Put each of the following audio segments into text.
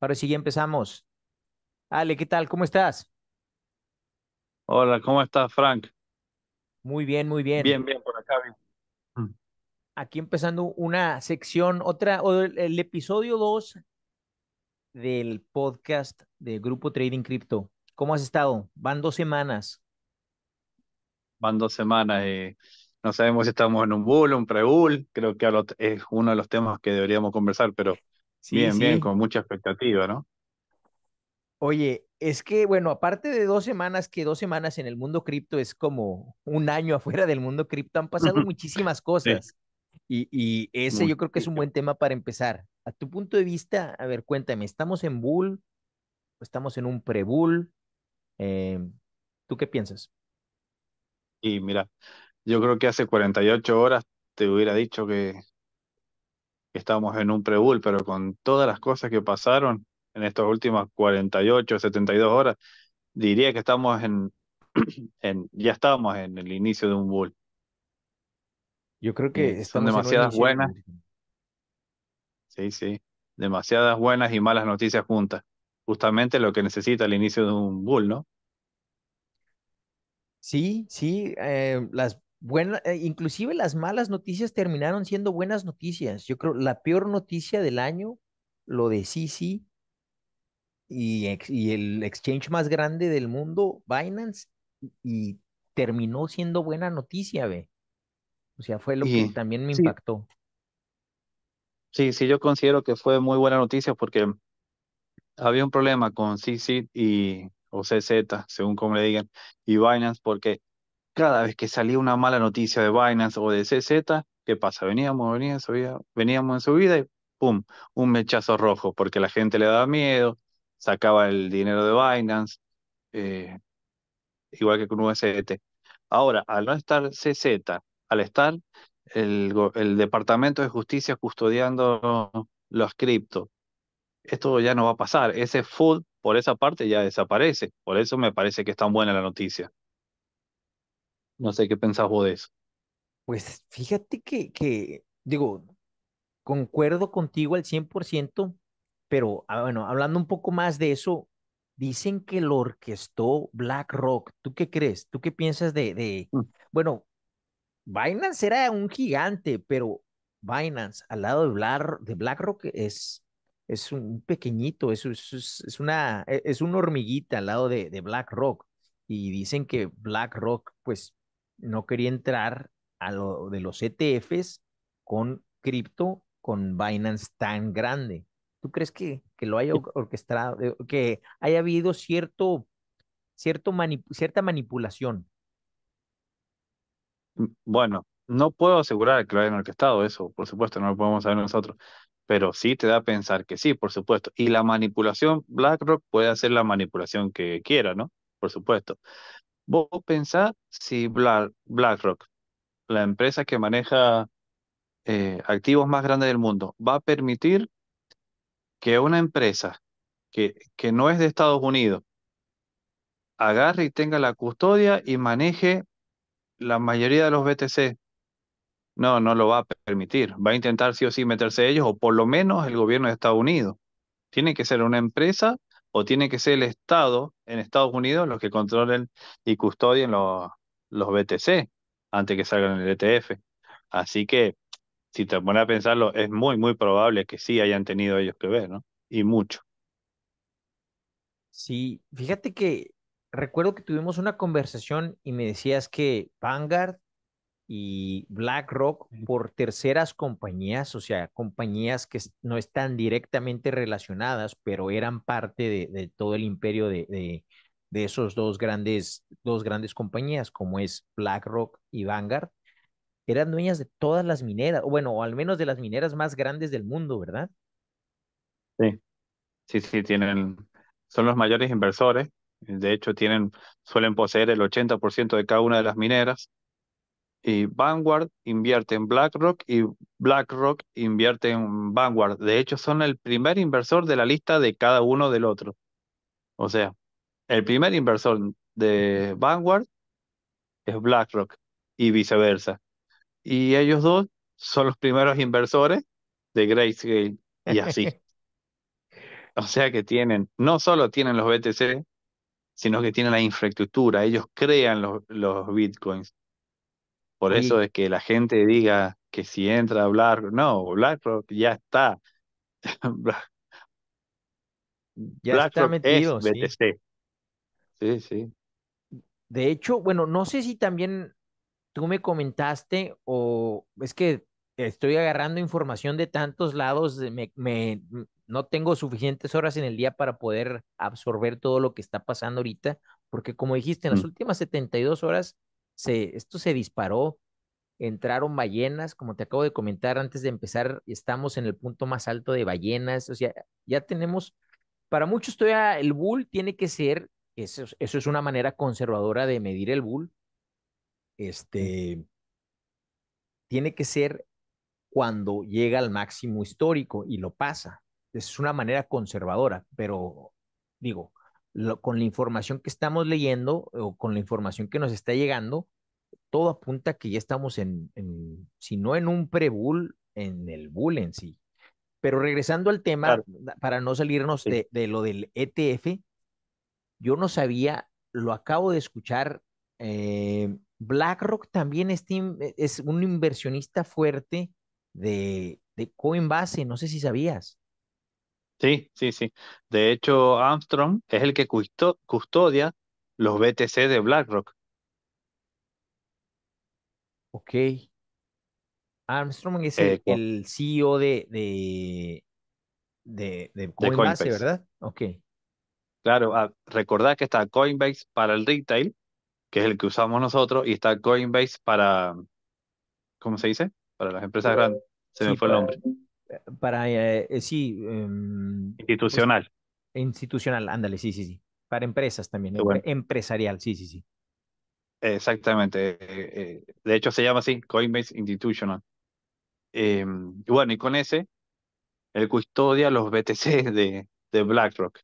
Ahora sí, ya empezamos. Ale, ¿qué tal? ¿Cómo estás? Hola, ¿cómo estás, Frank? Muy bien, muy bien. Bien, bien, por acá, bien. Mm. Aquí empezando una sección, otra, el episodio 2 del podcast de Grupo Trading Crypto. ¿Cómo has estado? Van dos semanas. Van dos semanas. Eh, no sabemos si estamos en un bull, un pre-bull. Creo que es uno de los temas que deberíamos conversar, pero bien, bien, con mucha expectativa, ¿no? Oye, es que, bueno, aparte de dos semanas, que dos semanas en el mundo cripto es como un año afuera del mundo cripto, han pasado muchísimas cosas. Y, ese yo creo que es un buen tema para empezar. A tu punto de vista, a ver, cuéntame, ¿estamos en bull? ¿Estamos en un pre-bull? Eh, ¿Tú qué piensas? Y mira, yo creo que hace 48 horas te hubiera dicho que estamos en un pre-bull, pero con todas las cosas que pasaron en estas últimas 48, 72 horas, diría que estamos en, en ya estamos en el inicio de un bull. Yo creo que eh, son demasiadas buenas. Sí, sí, demasiadas buenas y malas noticias juntas. Justamente lo que necesita el inicio de un bull, ¿no? Sí, sí, eh, las eh, inclusive las malas noticias terminaron siendo buenas noticias. Yo creo la peor noticia del año, lo de CC y, el exchange más grande del mundo, Binance, y terminó siendo buena noticia, ve. O sea, fue lo que también me impactó. Sí, sí, yo considero que fue muy buena noticia porque había un problema con CC y o CZ, según como le digan, y Binance, porque cada vez que salía una mala noticia de Binance o de CZ, ¿qué pasa? Veníamos, veníamos, veníamos en subida y ¡pum! Un mechazo rojo, porque la gente le daba miedo, sacaba el dinero de Binance, eh, igual que con USDT. Ahora, al no estar CZ, al estar el, Departamento de Justicia custodiando los cripto, esto ya no va a pasar. Ese food por esa parte ya desaparece. Por eso me parece que es tan buena la noticia. No sé qué pensás vos de eso. Pues fíjate que, que digo, concuerdo contigo al 100%, pero ah, bueno, hablando un poco más de eso, dicen que lo orquestó BlackRock. ¿Tú qué crees? ¿Tú qué piensas de, de... Mm. bueno, Binance era un gigante, pero Binance al lado de, Black, de BlackRock es, es un pequeñito, es, es, una, e, es una hormiguita al lado de, de BlackRock. Y dicen que BlackRock, pues, no quería entrar a lo de los ETFs con cripto, con Binance tan grande. ¿Tú crees que, que lo haya orquestado, eh, que haya habido cierto, cierto cierta manipulación? Bueno, no puedo asegurar que lo hayan orquestado, eso, por supuesto, no lo podemos saber nosotros, pero sí te da a pensar que sí, por supuesto. Y la manipulación, BlackRock puede hacer la manipulación que quiera, ¿no? Por supuesto. Vos pensás si BlackRock, la empresa que maneja eh, activos más grandes del mundo, va a permitir que una empresa que, que no es de Estados Unidos agarre y tenga la custodia y maneje la mayoría de los BTC. No, no lo va a permitir. Va a intentar sí o sí meterse ellos o por lo menos el gobierno de Estados Unidos. Tiene que ser una empresa o tiene que ser el Estado en Estados Unidos los que controlen y custodien los, los BTC antes que salgan el ETF. Así que, si te pones a pensarlo, es muy, muy probable que sí hayan tenido ellos que ver, ¿no? Y mucho. Sí, fíjate que recuerdo que tuvimos una conversación y me decías que Vanguard y BlackRock por terceras compañías, o sea, compañías que no están directamente relacionadas, pero eran parte de, todo el imperio de, de, esos dos grandes, dos grandes compañías, como es BlackRock y Vanguard, eran dueñas de todas las mineras, o bueno, al menos de las mineras más grandes del mundo, ¿verdad? Sí, sí, sí, tienen, son los mayores inversores, de hecho tienen, suelen poseer el 80% de cada una de las mineras, y Vanguard invierte en BlackRock y BlackRock invierte en Vanguard. De hecho, son el primer inversor de la lista de cada uno del otro. O sea, el primer inversor de Vanguard es BlackRock y viceversa. Y ellos dos son los primeros inversores de Grayscale y así. o sea que tienen, no solo tienen los BTC, sino que tienen la infraestructura, ellos crean los, los bitcoins por eso es que la gente diga que si entra a hablar, no, BlackRock ya está. ya está metido, ¿sí? sí, De hecho, bueno, no sé si también tú me comentaste o es que estoy agarrando información de tantos lados, me, me, no tengo suficientes horas en el día para poder absorber todo lo que está pasando ahorita, porque como dijiste, en las mm. últimas 72 horas esto se disparó, entraron ballenas, como te acabo de comentar antes de empezar, estamos en el punto más alto de ballenas, o sea, ya tenemos, para muchos todavía el bull tiene que ser, eso, eso es una manera conservadora de medir el bull, este, tiene que ser cuando llega al máximo histórico y lo pasa. Es una manera conservadora, pero digo, con la información que estamos leyendo o con la información que nos está llegando, todo apunta que ya estamos en, si no en un pre-bull, en el bull en sí. Pero regresando al tema, para no salirnos de, lo del ETF, yo no sabía, lo acabo de escuchar, eh, BlackRock también e, es, un inversionista fuerte de, de Coinbase, no sé si sabías. Sí, sí, sí. De hecho, Armstrong es el que custodia los BTC de BlackRock. Ok. Armstrong es el, eh, CEO e de, de, de, Coinbase, ¿verdad? Ok. Claro, ah, recordad que está Coinbase para el retail, que es el que usamos nosotros, y está Coinbase para, ¿cómo se dice? Para las empresas grandes. Se me fue el nombre para, eh, eh, sí. Em, pues, institucional. institucional, ándale, sí, sí, sí. Para empresas también, eh, empresarial, sí, sí, sí. Exactamente. de hecho, se llama así, Coinbase Institutional. Em, bueno, y con ese, el custodia los BTC de, de BlackRock,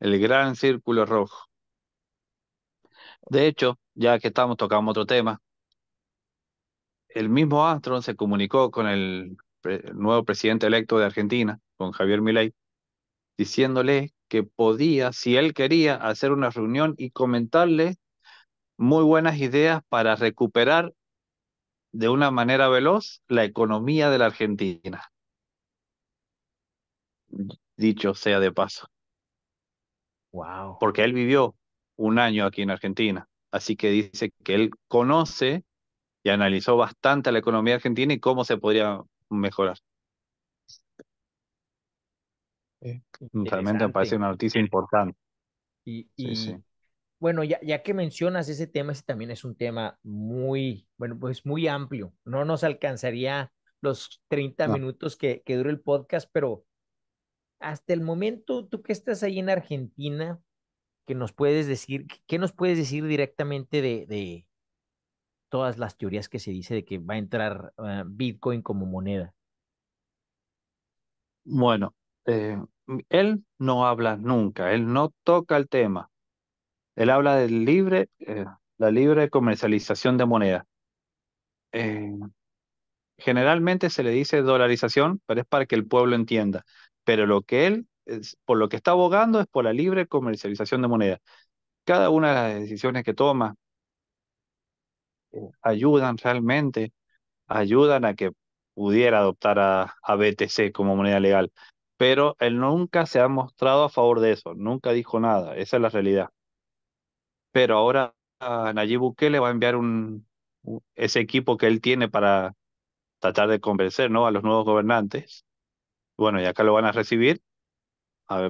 el gran círculo rojo. De hecho, ya que estamos tocando otro tema, el mismo astron se comunicó con el nuevo presidente electo de Argentina, con Javier Milei, diciéndole que podía, si él quería, hacer una reunión y comentarle muy buenas ideas para recuperar de una manera veloz la economía de la Argentina. Dicho sea de paso. Wow. Porque él vivió un año aquí en Argentina. Así que dice que él conoce y analizó bastante la economía argentina y cómo se podría mejorar. Eh, Realmente me parece una noticia importante. Y, bueno, ya, que mencionas ese tema, ese también es un tema muy, bueno, pues muy amplio. No nos alcanzaría los 30 minutos que, que dura el podcast, pero hasta el momento, tú que estás ahí en Argentina, que nos puedes decir, ¿qué nos puedes decir directamente de, de, todas las teorías que se dice de que va a entrar eh, Bitcoin como moneda? Bueno, eh, él no habla nunca, él no toca el tema. Él habla de libre, eh, la libre comercialización de moneda. generalmente se le dice dolarización, pero es para que el pueblo entienda. Pero lo que él, es, por lo que está abogando es por la libre comercialización de moneda. Cada una de las decisiones que toma, eh, ayudan realmente, ayudan a que pudiera adoptar a, BTC como moneda legal. Pero él nunca se ha mostrado a favor de eso, nunca dijo nada, esa es la realidad. Pero ahora a ah, Nayib Bukele va a enviar un, ese equipo que él tiene para tratar de convencer ¿no? a los nuevos gobernantes. Bueno, y acá lo van a recibir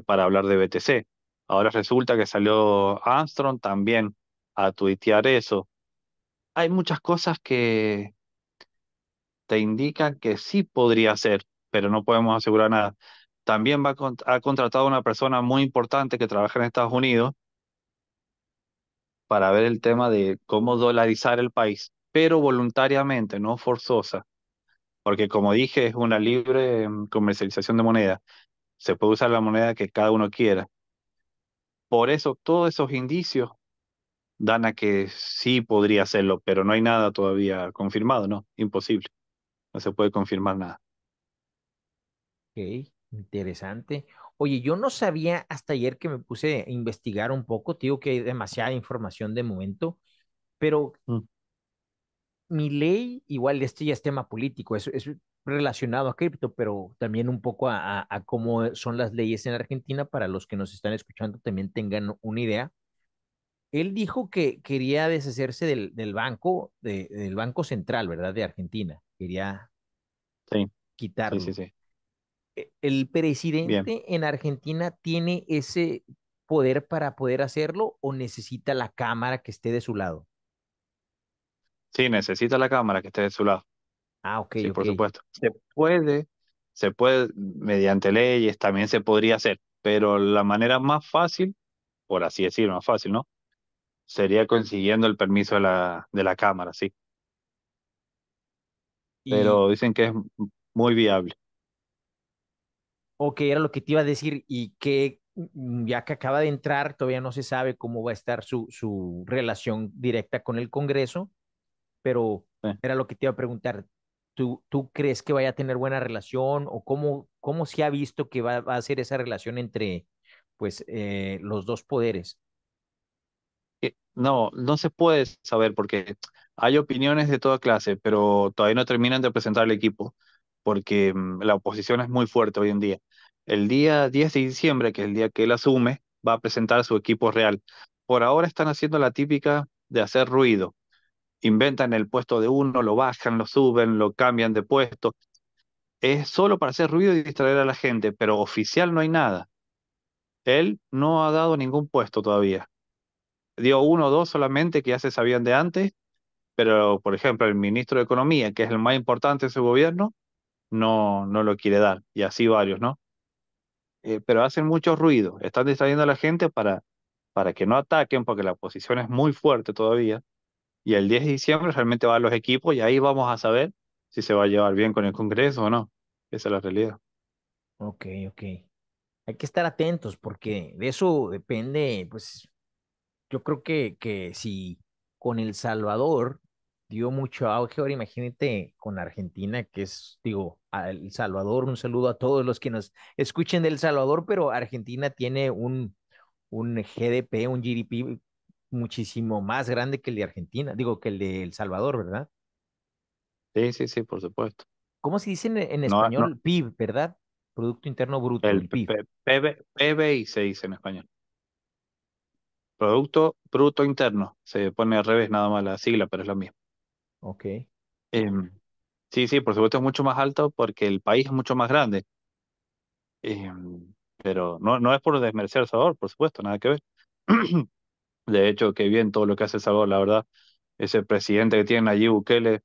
para hablar de BTC. Ahora resulta que salió Armstrong también a tuitear eso, hay muchas cosas que te indican que sí podría ser, pero no podemos asegurar nada. También va ha contratado una persona muy importante que trabaja en Estados Unidos para ver el tema de cómo dolarizar el país, pero voluntariamente, no forzosa, porque como dije, es una libre mm, comercialización de moneda. Se puede usar la moneda que cada uno quiera. Por eso todos esos indicios Dana que sí podría hacerlo, pero no hay nada todavía confirmado, ¿no? Imposible. No se puede confirmar nada. Ok, interesante. Oye, yo no sabía hasta ayer que me puse a investigar un poco, tío, que hay demasiada información de momento, pero mm. mi ley, igual este ya es tema político, es, es relacionado a cripto, pero también un poco a cómo son las leyes en Argentina para los que nos están escuchando también tengan una idea él dijo que quería deshacerse del, del banco, del Banco Central, ¿verdad? De Argentina. Quería quitarlo. E, ¿El presidente en Argentina tiene ese poder para poder hacerlo o necesita la Cámara que esté de su lado? Sí, necesita la Cámara que esté de su lado. Ah, ok. Sí, por supuesto. Se puede, se puede, mediante leyes también se podría hacer, pero la manera más fácil, por así decirlo, más fácil, ¿no? Sería consiguiendo el permiso de la, de la cámara, sí. Pero dicen que es muy viable. ok, era lo que te iba a decir, y que mm, ya que acaba de entrar, todavía no se sabe cómo va a estar su, su relación directa con el Congreso, pero era lo que te iba a preguntar. ¿Tú, crees que vaya a tener buena relación o cómo, cómo se ha visto que va, a ser esa relación entre pues, eh, los dos poderes? no, no se puede saber porque hay opiniones de toda clase, pero todavía no terminan de presentar el equipo porque mm, la oposición es muy fuerte hoy en día. El día 10 de diciembre, que es el día que él asume, va a presentar su equipo real. Por ahora están haciendo la típica de hacer ruido. Inventan el puesto de uno, lo bajan, lo suben, lo cambian de puesto. Es solo para hacer ruido y distraer a la gente, pero oficial no hay nada. Él no ha dado ningún puesto todavía dio uno o dos solamente que ya se sabían de antes, pero por ejemplo el ministro de Economía, que es el más importante de su gobierno, no, no lo quiere dar, y así varios, ¿no? Eh, pero hacen mucho ruido, están distrayendo a la gente para, para que no ataquen, porque la oposición es muy fuerte todavía, y el 10 de diciembre realmente van los equipos y ahí vamos a saber si se va a llevar bien con el Congreso o no. Esa es la realidad. Ok, ok. Hay que estar atentos porque de eso depende, pues, yo creo que, que si con El Salvador dio mucho auge, ahora imagínate con Argentina, que es, digo, El Salvador, un saludo a todos los que nos escuchen del Salvador, pero Argentina tiene un, un GDP, un GDP muchísimo más grande que el de Argentina, digo, que el de El Salvador, ¿verdad? Sí, sí, sí, por supuesto. ¿Cómo se dice e-, en, español? PIB, ¿verdad? Producto Interno Bruto. El, PIB. PBI se dice en español. Producto Bruto Interno. Se pone al revés nada más la sigla, pero es lo mismo. Ok. Em, sí, sí, por supuesto es mucho más alto porque el país es mucho más grande. Em, pero no, no es por desmerecer El sabor, por supuesto, nada que ver. de hecho, qué bien todo lo que hace El sabor, la verdad. Ese presidente que tiene allí, Bukele,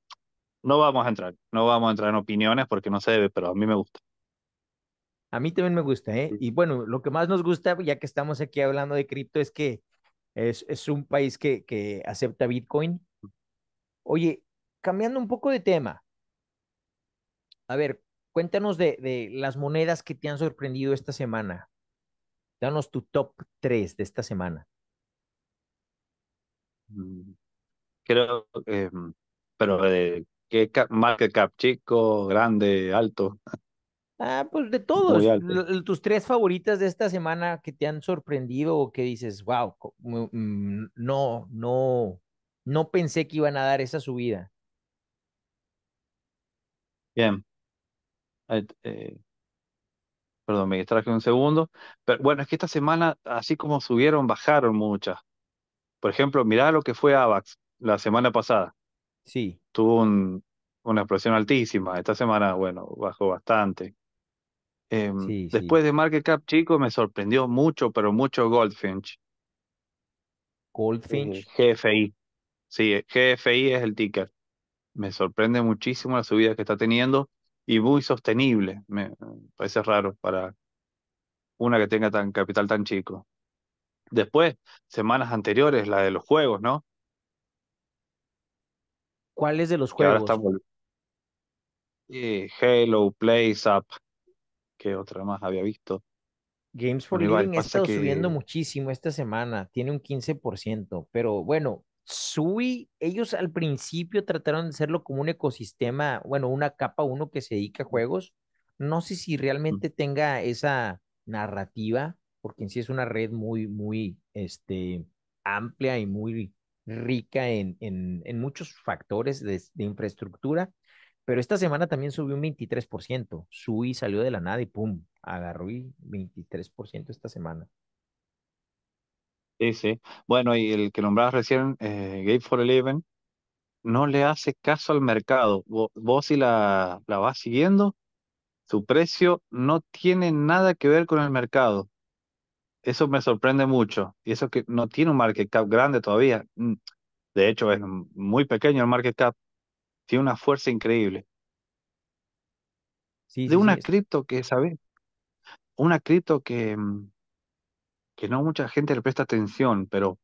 no vamos a entrar, no vamos a entrar en opiniones porque no se debe, pero a mí me gusta. A mí también me gusta, ¿eh? Y bueno, lo que más nos gusta, ya que estamos aquí hablando de cripto, es que es, un país que, que acepta Bitcoin. Oye, cambiando un poco de tema, a ver, cuéntanos de, de, las monedas que te han sorprendido esta semana. Danos tu top 3 de esta semana. Mm, creo, que, em, pero eh, qué market cap, chico, grande, alto. Ah, pues de todos, tus tres favoritas de esta semana que te han sorprendido o que dices, wow, mm, no, no, no pensé que iban a dar esa subida. Bien. Eh, perdón, me distraje un segundo. Pero bueno, es que esta semana, así como subieron, bajaron muchas. Por ejemplo, mirá lo que fue AVAX la semana pasada. Sí. Tuvo un, una explosión altísima. Esta semana, bueno, bajó bastante. Em, después de Market Cap Chico me sorprendió mucho, pero mucho Goldfinch. Goldfinch. Eh, GFI. Sí, eh, GFI es el ticker. Me sorprende muchísimo la subida que está teniendo y muy sostenible. Me parece raro para una que tenga tan capital tan chico. Después, semanas anteriores, la de los juegos, ¿no? ¿Cuáles de los juegos? ahora estamos... Eh, Halo, Play, Zap que otra más había visto. Games for Living ha estado subiendo muchísimo esta semana, tiene un 15%, pero bueno, Sui, ellos al principio trataron de hacerlo como un ecosistema, bueno, una capa uno que se dedica a juegos. No sé si realmente tenga esa narrativa, porque en sí es una red muy, muy este, amplia y muy rica en, en, muchos factores de infraestructura pero esta semana también subió un 23%. Sui salió de la nada y pum, agarró y 23% esta semana. Sí, sí. Bueno, y el que nombrabas recién, eh, Gate for Eleven, no le hace caso al mercado. Vos, y la, la vas siguiendo, su precio no tiene nada que ver con el mercado. Eso me sorprende mucho. Y eso que no tiene un market cap grande todavía. Mm, de hecho, es muy pequeño el market cap tiene una fuerza increíble. de una cripto que, ¿sabes? Una cripto que, mm, que no mucha gente le presta atención, pero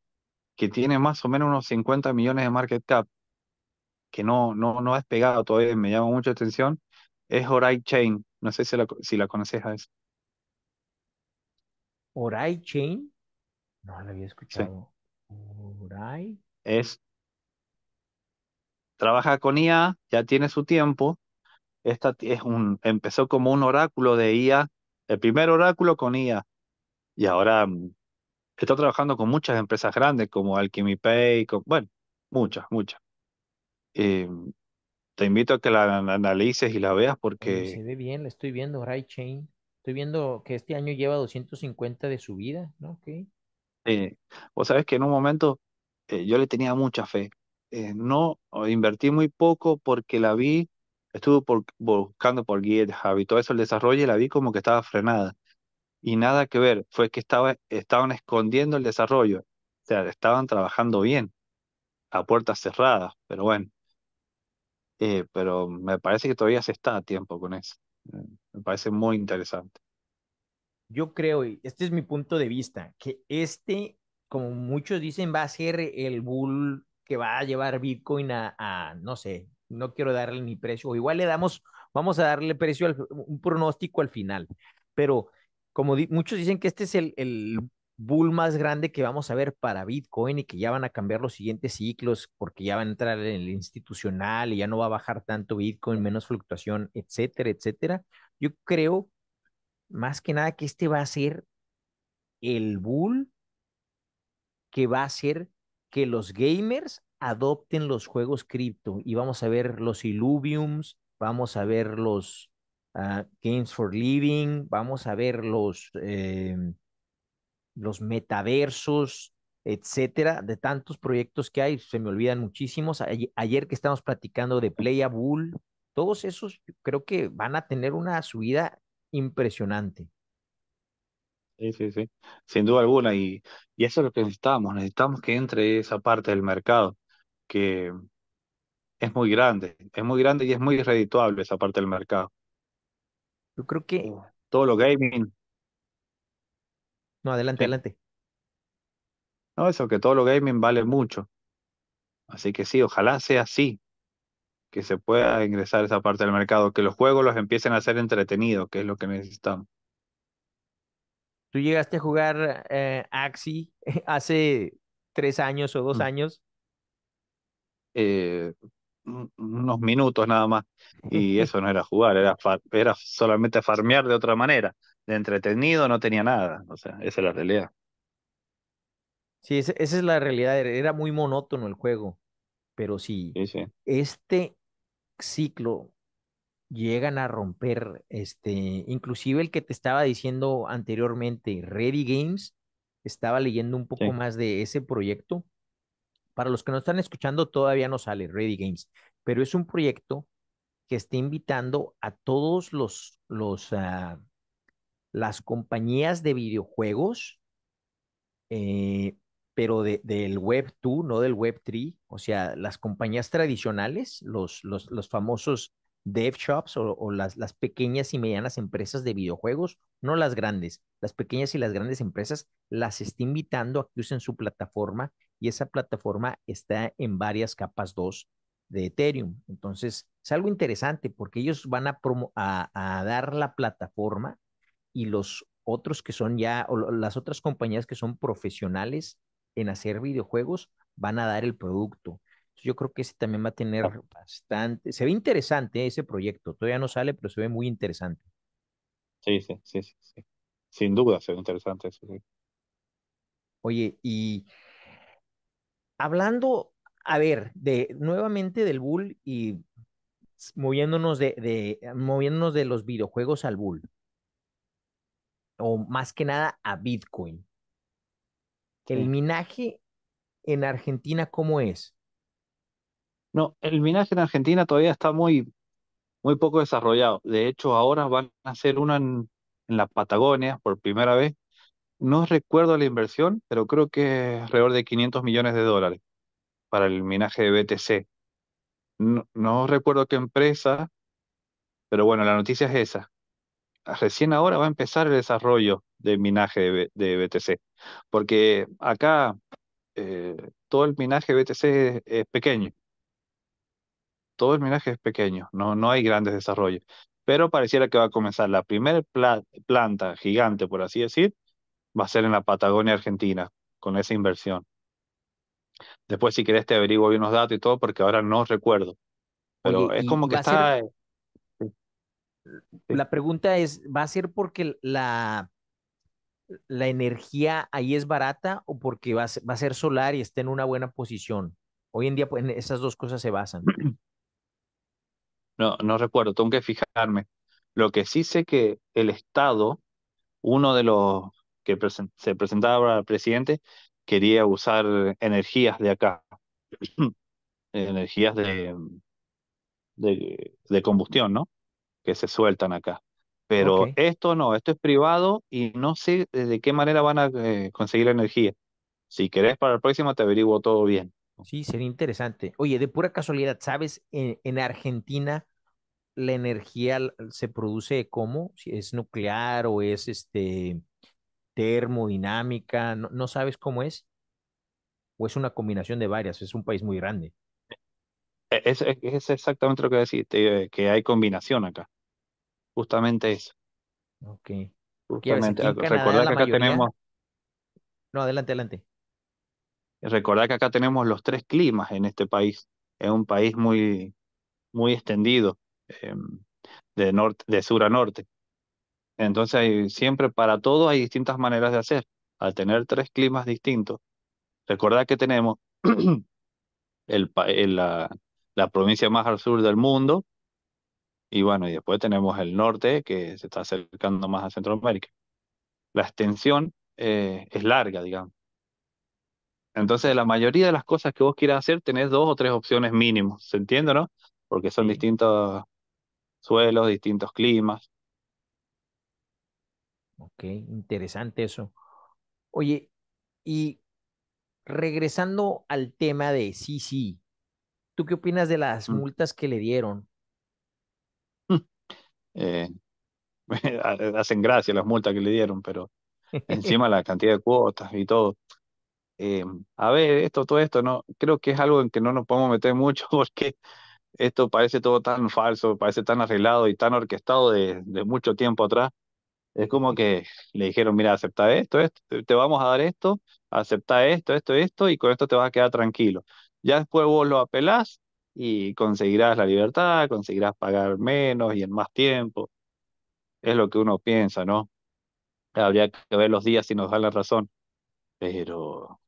que tiene más o menos unos 50 millones de market cap, que no, no, no ha despegado todavía, me llama mucha atención, es Orai Chain. No sé si la, si la conoces a eso. ¿Orai Chain? No la había escuchado. Es trabaja con IA, ya tiene su tiempo. Esta es un, empezó como un oráculo de IA, el primer oráculo con IA. Y ahora mm, está trabajando con muchas empresas grandes como Alchemy Pay, bueno, muchas, muchas. Mm, te invito a que la, analices y la veas porque... Se ve bien, la estoy viendo, Ray Chain. Estoy viendo que este año lleva 250 de subida, ¿no? Okay. Eh, vos sabés que en un momento eh, yo le tenía mucha fe, eh, no invertí muy poco porque la vi, estuve buscando por GitHub y todo eso, el desarrollo, y la vi como que estaba frenada. Y nada que ver, fue que estaba, estaban escondiendo el desarrollo. O sea, estaban trabajando bien, a puertas cerradas, pero bueno. Eh, pero me parece que todavía se está a tiempo con eso. Eh, me parece muy interesante. Yo creo, y este es mi punto de vista, que este, como muchos dicen, va a ser el bull que va a llevar Bitcoin a, no sé, no quiero darle ni precio, o igual le damos, vamos a darle precio, un pronóstico al final, pero como muchos dicen que este es el, el bull más grande que vamos a ver para Bitcoin y que ya van a cambiar los siguientes ciclos porque ya van a entrar en el institucional y ya no va a bajar tanto Bitcoin, menos fluctuación, etcétera, etcétera. Yo creo más que nada que este va a ser el bull que va a ser que los gamers adopten los juegos cripto y vamos a ver los Illuviums, vamos a ver los ah, Games for Living, vamos a ver los, em, los metaversos, etcétera, de tantos proyectos que hay, se me olvidan muchísimos. Ayer que estamos platicando de Playable, todos esos creo que van a tener una subida impresionante. Sí, sí, sí. Sin duda alguna. Y, y eso es lo que necesitamos. Necesitamos que entre esa parte del mercado, que es muy grande. Es muy grande y es muy redituable esa parte del mercado. Yo creo que... Oh, todo lo gaming. No, adelante, adelante. No, eso, que todo lo gaming vale mucho. Así que sí, ojalá sea así, que se pueda ingresar esa parte del mercado, que los juegos los empiecen a hacer entretenidos, que es lo que necesitamos. Tú llegaste a jugar eh, Axi hace tres años o dos mm. años. Eh, unos minutos nada más. Y eso no era jugar, era, era solamente farmear de otra manera. De entretenido no tenía nada. O sea, esa es la realidad. Sí, esa, es la realidad. Era muy monótono el juego. Pero sí. este ciclo llegan a romper, este, inclusive el que te estaba diciendo anteriormente, Ready Games, estaba leyendo un poco más de ese proyecto. Para los que no están escuchando, todavía no sale Ready Games, pero es un proyecto que está invitando a todos los, los ah, las compañías de videojuegos, eh, pero del Web 2, no del Web 3, o sea, las compañías tradicionales, los, los, los famosos dev shops o, las, pequeñas y medianas empresas de videojuegos, no las grandes, las pequeñas y las grandes empresas las está invitando a que usen su plataforma y esa plataforma está en varias capas 2 de Ethereum. Entonces, es algo interesante porque ellos van a, dar la plataforma y los otros que son ya, las otras compañías que son profesionales en hacer videojuegos, van a dar el producto yo creo que ese también va a tener bastante, se ve interesante ¿eh? ese proyecto, todavía no sale, pero se ve muy interesante. Sí, sí, sí, sí, sin duda se ve interesante eso. Oye, y hablando, a ver, de nuevamente del Bull y moviéndonos de, de moviéndonos de los videojuegos al Bull, o más que nada a Bitcoin. El minaje en Argentina, ¿cómo es? No, el minaje en Argentina todavía está muy, muy poco desarrollado. De hecho, ahora van a hacer una en, la Patagonia por primera vez. No recuerdo la inversión, pero creo que es alrededor de 500 millones de dólares para el minaje de BTC. No, recuerdo qué empresa, pero bueno, la noticia es esa. Recién ahora va a empezar el desarrollo del minaje de, BTC, porque acá eh, todo el minaje de BTC es pequeño todo el minaje es pequeño, no, no hay grandes desarrollos. Pero pareciera que va a comenzar la primera planta gigante, por así decir, va a ser en la Patagonia Argentina, con esa inversión. Después, si querés, te averiguo bien datos y todo, porque ahora no recuerdo. Pero es como que está. Eh, la pregunta es: ¿va a ser porque la, la energía ahí es barata o porque va a, ser, solar y está en una buena posición? Hoy en día, pues, esas dos cosas se basan. No, no recuerdo, tengo que fijarme. Lo que sí sé que el Estado, uno de los que se presentaba al presidente, quería usar energías de acá, energías de, de, combustión, ¿no? Que se sueltan acá. Pero esto no, esto es privado y no sé eh, de qué manera van a eh, conseguir conseguir energía. Si querés para el próximo te averiguo todo bien. Sí, sería interesante. Oye, de pura casualidad, ¿sabes en, en Argentina la energía se produce cómo, si es nuclear o es este termodinámica, no, sabes cómo es, o es una combinación de varias, es un país muy grande. E, e, es, exactamente lo que decís, eh, que hay combinación acá, justamente eso. Ok. Justamente, que acá tenemos... No, adelante, adelante. Recordar que acá tenemos los tres climas en este país, es un país muy, muy extendido Em, de, sur a norte. Entonces siempre para todo hay distintas maneras de hacer. Al tener tres climas distintos, recordad que tenemos el, la, la provincia más al sur del mundo y bueno, y después tenemos el norte que se está acercando más a Centroamérica. La extensión eh, es larga, digamos. Entonces, la mayoría de las cosas que vos quieras hacer, tenés dos o tres opciones mínimas, ¿se entiende, no? Porque son distintas suelos, distintos climas. Ok, interesante eso. Oye, y regresando al tema de sí, sí, ¿tú qué opinas de las mm. multas que le dieron? Eh, hacen gracia las multas que le dieron, pero encima la cantidad de cuotas y todo. Eh, a ver, esto, todo esto, no, creo que es algo en que no nos podemos meter mucho porque esto parece todo tan falso, parece tan arreglado y tan orquestado de, mucho tiempo atrás. Es como que le dijeron, mira, acepta esto, esto, te vamos a dar esto, acepta esto, esto, esto, y con esto te vas a quedar tranquilo. Ya después vos lo apelás y conseguirás la libertad, conseguirás pagar menos y en más tiempo. Es lo que uno piensa, ¿no? Habría que ver los días si nos dan la razón, pero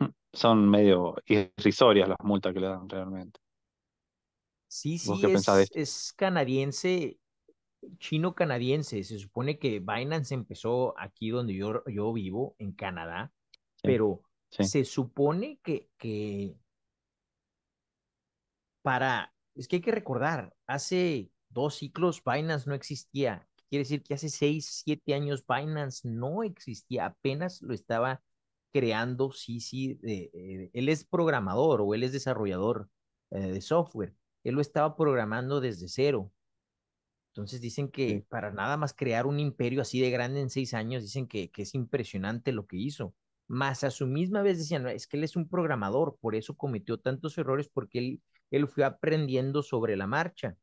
mm, son medio irrisorias las multas que le dan realmente. Sí, sí, es, canadiense, chino-canadiense. Se supone que Binance empezó aquí donde yo, yo vivo, en Canadá, pero se supone que, que para, es que hay que recordar, hace dos ciclos Binance no existía. Quiere decir que hace seis, siete años Binance no existía, apenas lo estaba creando Sí, sí, eh, él es programador o él es desarrollador eh, de software él lo estaba programando desde cero. Entonces dicen que para nada más crear un imperio así de grande en seis años, dicen que, que es impresionante lo que hizo. Más a su misma vez decían, es que él es un programador, por eso cometió tantos errores, porque él, él fue aprendiendo sobre la marcha.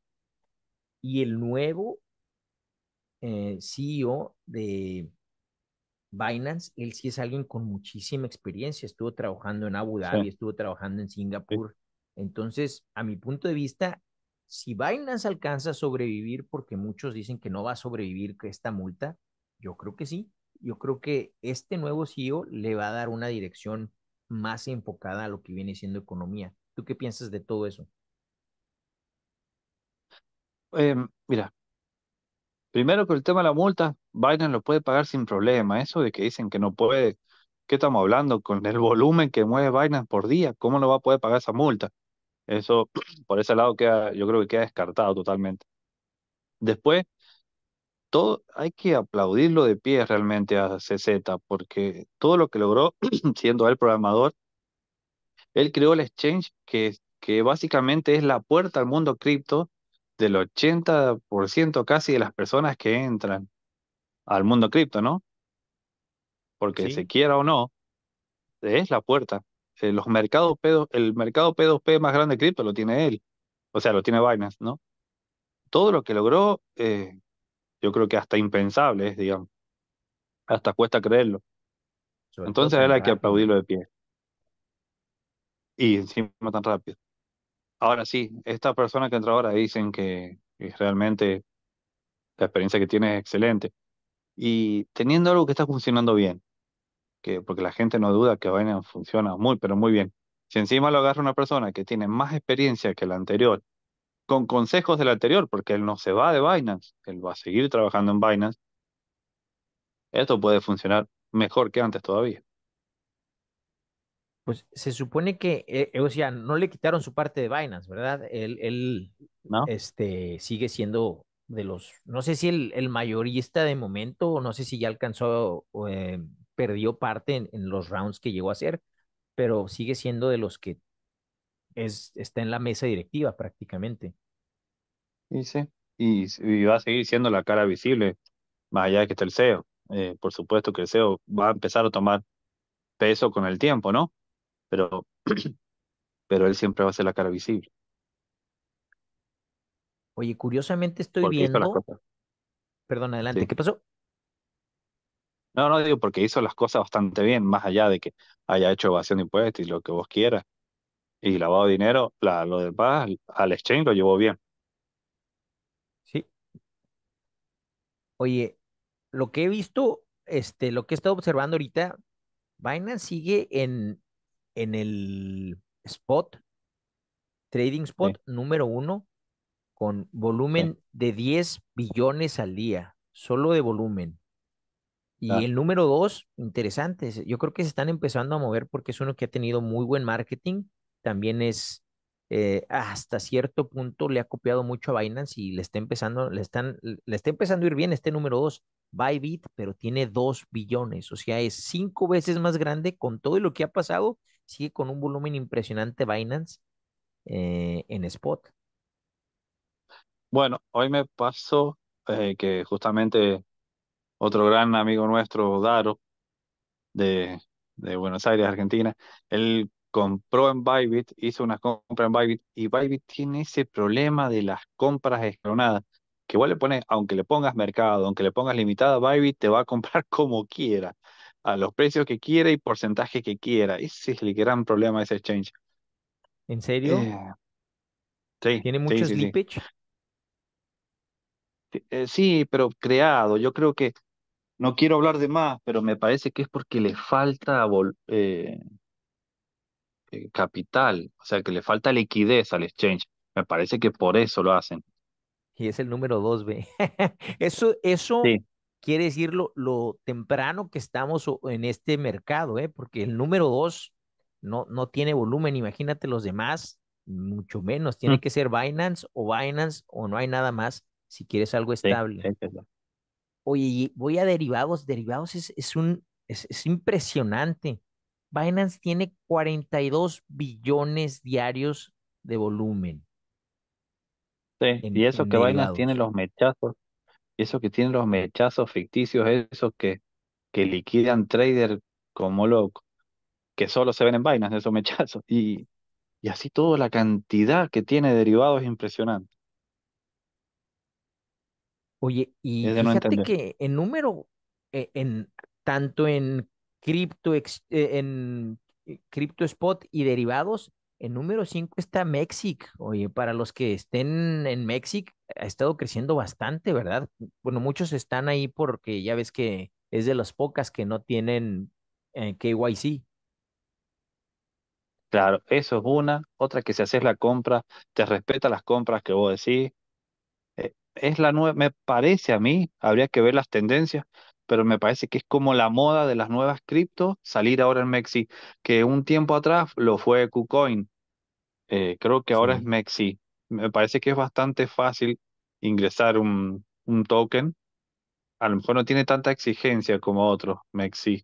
Y el nuevo eh, CEO de Binance, él sí es alguien con muchísima experiencia, estuvo trabajando en Abu Dhabi, estuvo trabajando en Singapur, entonces, a mi punto de vista, si Binance alcanza a sobrevivir, porque muchos dicen que no va a sobrevivir esta multa, yo creo que sí. Yo creo que este nuevo CEO le va a dar una dirección más enfocada a lo que viene siendo economía. ¿Tú qué piensas de todo eso? Em, mira, primero que el tema de la multa, Binance lo puede pagar sin problema. Eso de que dicen que no puede, ¿qué estamos hablando? Con el volumen que mueve Binance por día, ¿cómo no va a poder pagar esa multa? Eso, por ese lado, queda, yo creo que queda descartado totalmente. Después, todo, hay que aplaudirlo de pie realmente a CZ, porque todo lo que logró, siendo él programador, él creó el exchange que, que básicamente es la puerta al mundo cripto del 80% casi de las personas que entran al mundo cripto, ¿no? Porque se quiera o no, es la puerta. Eh, los el mercado P2P más grande de cripto lo tiene él, o sea, lo tiene Binance, ¿no? Todo lo que logró, eh, yo creo que hasta impensable es, digamos. Hasta cuesta creerlo. entonces Entonces era que aplaudirlo de pie. Y encima tan rápido. Ahora sí, esta persona que entra ahora dicen que eh, realmente la experiencia que tiene es excelente. Y teniendo algo que está funcionando bien, porque la gente no duda que Binance funciona muy, pero muy bien. Si encima lo agarra una persona que tiene más experiencia que la anterior, con consejos del anterior, porque él no se va de Binance, él va a seguir trabajando en Binance, esto puede funcionar mejor que antes todavía. Pues se supone que, eh, eh, o sea, no le quitaron su parte de Binance, ¿verdad? Él, este, sigue siendo de los, no sé si el, mayorista de momento, o no sé si ya alcanzó em, perdió parte en, los rounds que llegó a hacer, pero sigue siendo de los que es, está en la mesa directiva prácticamente. Y y, va a seguir siendo la cara visible, más allá de que está el CEO. Eh, por supuesto que el CEO va a empezar a tomar peso con el tiempo, ¿no? Pero, pero él siempre va a ser la cara visible. Oye, curiosamente estoy viendo. Perdón, adelante, ¿qué pasó? No, no digo porque hizo las cosas bastante bien, más allá de que haya hecho evasión de impuestos y lo que vos quieras, y lavado dinero, la, lo demás, al exchange lo llevó bien. Sí. Oye, lo que he visto, este, lo que he estado observando ahorita, Binance sigue en, en el spot, trading spot número uno, con volumen de 10 billones al día, solo de volumen. Ah. Y el número dos, interesante, yo creo que se están empezando a mover porque es uno que ha tenido muy buen marketing, también es eh, hasta cierto punto le ha copiado mucho a Binance y le está empezando, le están, le está empezando a ir bien este número dos, Bybit, pero tiene dos billones, o sea, es cinco veces más grande con todo lo que ha pasado, sigue con un volumen impresionante Binance eh, en spot. Bueno, hoy me paso eh, que justamente otro gran amigo nuestro, Daro, de, Buenos Aires, Argentina, él compró en Bybit, hizo unas compras en Bybit, y Bybit tiene ese problema de las compras escalonadas, que igual le pones, aunque le pongas mercado, aunque le pongas limitada, Bybit te va a comprar como quiera, a los precios que quiera y porcentaje que quiera. Ese es el gran problema de ese exchange. ¿En serio? Eh, sí. ¿Tiene mucho sí, eh, sí, pero creado. Yo creo que no quiero hablar de más, pero me parece que es porque le falta eh, eh, capital, o sea, que le falta liquidez al exchange. Me parece que por eso lo hacen. Y es el número dos, ve. eso, eso quiere decir lo, temprano que estamos en este mercado, ¿eh? porque el número dos no, no tiene volumen. Imagínate los demás, mucho menos. Mm. Tiene que ser Binance o Binance o no hay nada más si quieres algo estable. Oye, voy a derivados. Derivados es, un, es, impresionante. Binance tiene 42 billones diarios de volumen. Sí, y eso que Binance tiene los mechazos, eso que tiene los mechazos ficticios, esos que, que liquidan trader como loco, que solo se ven en Binance esos mechazos. Y, y así toda la cantidad que tiene derivados es impresionante. Oye, y fíjate que en número, e, en, tanto en cripto, e, en eh, cripto spot y derivados, en número 5 está Mexic. Oye, para los que estén en Mexic, ha estado creciendo bastante, ¿verdad? Bueno, muchos están ahí porque ya ves que es de las pocas que no tienen eh, KYC. Claro, eso es una. Otra que si haces la compra, te respeta las compras que vos decís, es la nueva, me parece a mí, habría que ver las tendencias, pero me parece que es como la moda de las nuevas criptos salir ahora en Mexi, que un tiempo atrás lo fue KuCoin, eh, creo que ahora es Mexi. Me parece que es bastante fácil ingresar un, un token. A lo mejor no tiene tanta exigencia como otro. Mexi.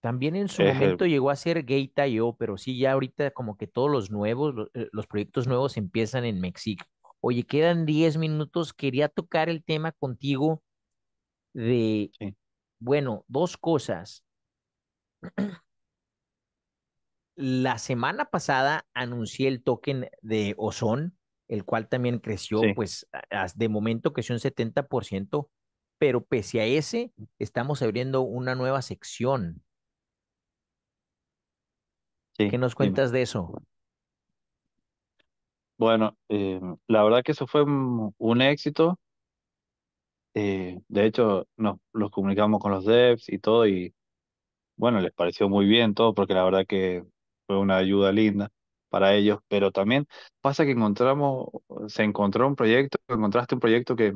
También en su momento llegó a ser Gate.io, pero sí, ya ahorita como que todos los nuevos, eh, los, proyectos nuevos empiezan en Mexi Oye, quedan 10 minutos, quería tocar el tema contigo de, bueno, dos cosas. La semana pasada anuncié el token de Ozón, el cual también creció, pues de momento creció un 70%, pero pese a ese, mm. estamos abriendo una nueva sección. ¿Qué nos cuentas de eso? Bueno, eh, la verdad que eso fue un, éxito. Eh, de hecho, nos los comunicamos con los devs y todo, y bueno, les pareció muy bien todo, porque la verdad que fue una ayuda linda para ellos. Pero también pasa que encontramos, se encontró un proyecto, encontraste un proyecto que,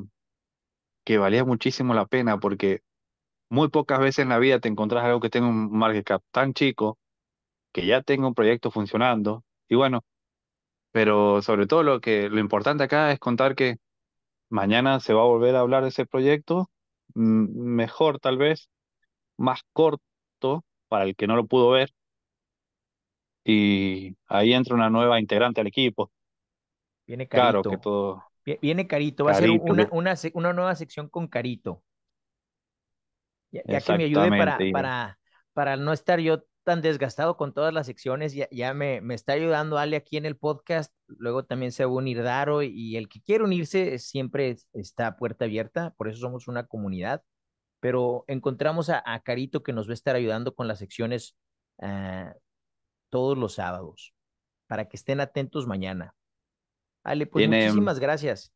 que valía muchísimo la pena, porque muy pocas veces en la vida te encontrás algo que tenga un market cap tan chico, que ya tenga un proyecto funcionando. Y bueno, pero sobre todo lo que lo importante acá es contar que mañana se va a volver a hablar de ese proyecto, mejor tal vez, más corto para el que no lo pudo ver. Y ahí entra una nueva integrante al equipo. Viene carito. todo. Viene carito, va a ser una, una, nueva sección con carito. Ya, que me ayude para, para, para no estar yo tan desgastado con todas las secciones, ya, ya me, me, está ayudando Ale aquí en el podcast, luego también se va a unir Daro y el que quiere unirse siempre está puerta abierta, por eso somos una comunidad, pero encontramos a, a Carito que nos va a estar ayudando con las secciones ah, todos los sábados, para que estén atentos mañana. Ale, pues mm muchísimas gracias.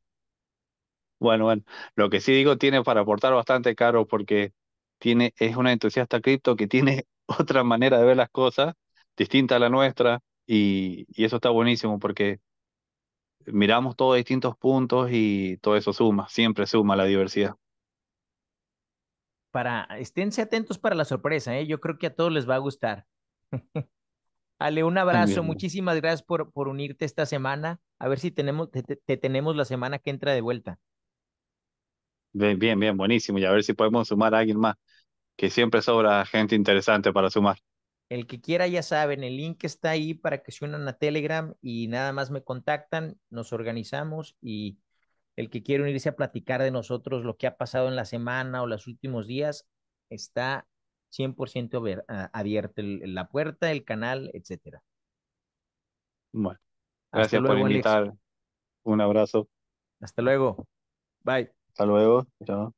Bueno, bueno, lo que sí digo tiene para aportar bastante caro porque tiene, es una entusiasta cripto que tiene otra manera de ver las cosas, distinta a la nuestra, y, eso está buenísimo porque miramos todos distintos puntos y todo eso suma, siempre suma la diversidad. Para, esténse atentos para la sorpresa, ¿eh? yo creo que a todos les va a gustar. Ale, un abrazo, muchísimas gracias por, por unirte esta semana. A ver si tenemos, te, te, tenemos la semana que entra de vuelta. Bien, bien, bien, buenísimo. Y a ver si podemos sumar a alguien más que siempre sobra gente interesante para sumar. El que quiera, ya saben, el link está ahí para que se unan a Telegram y nada más me contactan, nos organizamos y el que quiera unirse a platicar de nosotros lo que ha pasado en la semana o los últimos días, está 100% abierta la puerta, el canal, etcétera. Bueno, gracias por invitar. Un abrazo. Hasta luego. Bye. Hasta luego. Chao.